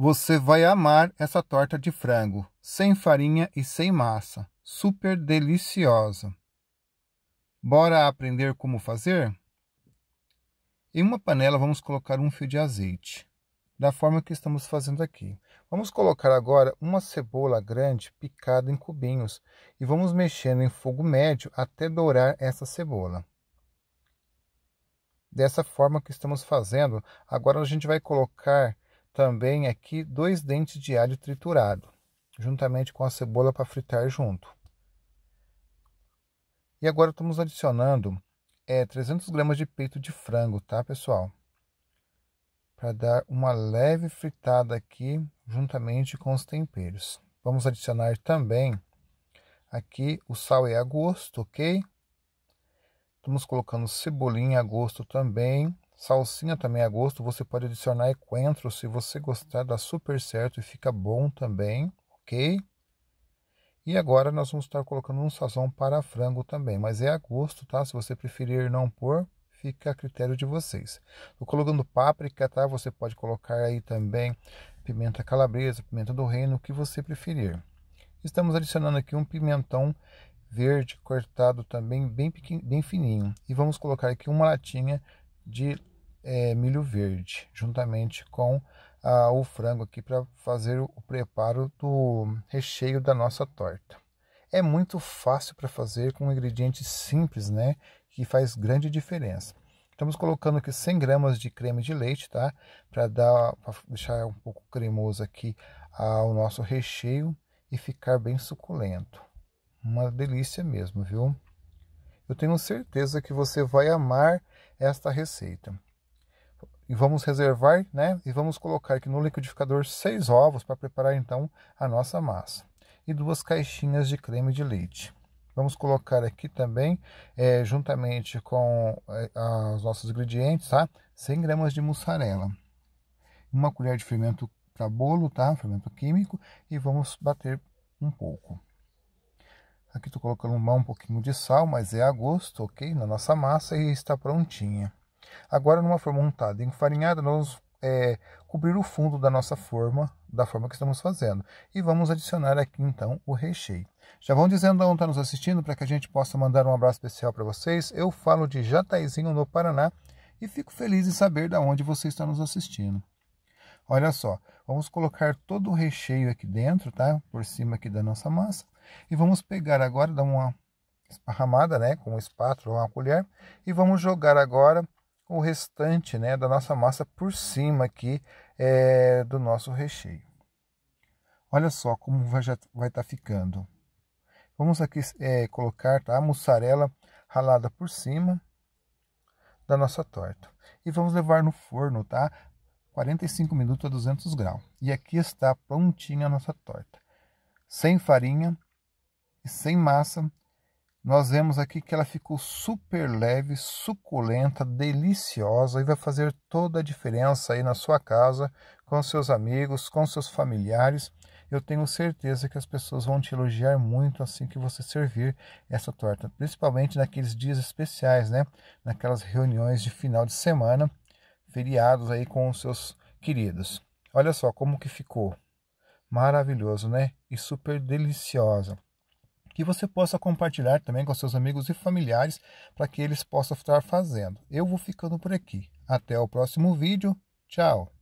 Você vai amar essa torta de frango, sem farinha e sem massa, super deliciosa. Bora aprender como fazer? Em uma panela vamos colocar um fio de azeite, da forma que estamos fazendo aqui. Vamos colocar agora uma cebola grande picada em cubinhos e vamos mexendo em fogo médio até dourar essa cebola dessa forma que estamos fazendo. Agora a gente vai colocar também aqui dois dentes de alho triturado, juntamente com a cebola para fritar junto. E agora estamos adicionando é, 300 gramas de peito de frango, tá pessoal? Para dar uma leve fritada aqui, juntamente com os temperos. Vamos adicionar também aqui o sal é a gosto, ok? Estamos colocando cebolinha a gosto também, Salsinha também a gosto, você pode adicionar coentro se você gostar, dá super certo e fica bom também, ok? E agora nós vamos estar colocando um sazão para frango também, mas é a gosto, tá? Se você preferir não pôr, fica a critério de vocês. Estou colocando páprica, tá? Você pode colocar aí também pimenta calabresa, pimenta do reino, o que você preferir. Estamos adicionando aqui um pimentão verde cortado também bem, pequeno, bem fininho. E vamos colocar aqui uma latinha de é, milho verde, juntamente com o frango aqui para fazer o preparo do recheio da nossa torta. É muito fácil para fazer com ingredientes simples, né? Que faz grande diferença. Estamos colocando aqui 100 gramas de creme de leite, tá? Para dar, pra deixar um pouco cremoso aqui ao o nosso recheio e ficar bem suculento. Uma delícia mesmo, viu? Eu tenho certeza que você vai amar esta receita. E vamos reservar, né? E vamos colocar aqui no liquidificador seis ovos para preparar então a nossa massa. E duas caixinhas de creme de leite. Vamos colocar aqui também, é, juntamente com é, os nossos ingredientes, tá? 100 gramas de mussarela, uma colher de fermento para bolo, tá? Fermento químico e vamos bater um pouco. Aqui estou colocando um pouquinho de sal, mas é a gosto, ok? Na nossa massa e está prontinha. Agora, numa forma untada e enfarinhada, nós vamos é, cobrir o fundo da nossa forma, da forma que estamos fazendo. E vamos adicionar aqui, então, o recheio. Já vão dizendo onde está nos assistindo para que a gente possa mandar um abraço especial para vocês. Eu falo de Jataizinho, no Paraná, e fico feliz em saber de onde você está nos assistindo. Olha só, vamos colocar todo o recheio aqui dentro, tá? Por cima aqui da nossa massa. E vamos pegar agora, dar uma esparramada, né? Com uma espátula ou uma colher. E vamos jogar agora com o restante né, da nossa massa por cima aqui é, do nosso recheio. Olha só como vai estar vai tá ficando. Vamos aqui é, colocar tá, a mussarela ralada por cima da nossa torta. E vamos levar no forno, tá? 45 minutos a 200 graus. E aqui está prontinha a nossa torta. Sem farinha e sem massa, nós vemos aqui que ela ficou super leve, suculenta, deliciosa e vai fazer toda a diferença aí na sua casa, com seus amigos, com seus familiares. Eu tenho certeza que as pessoas vão te elogiar muito assim que você servir essa torta, principalmente naqueles dias especiais, né? Naquelas reuniões de final de semana, feriados aí com os seus queridos. Olha só como que ficou. Maravilhoso, né? E super deliciosa que você possa compartilhar também com seus amigos e familiares para que eles possam estar fazendo. Eu vou ficando por aqui. Até o próximo vídeo. Tchau!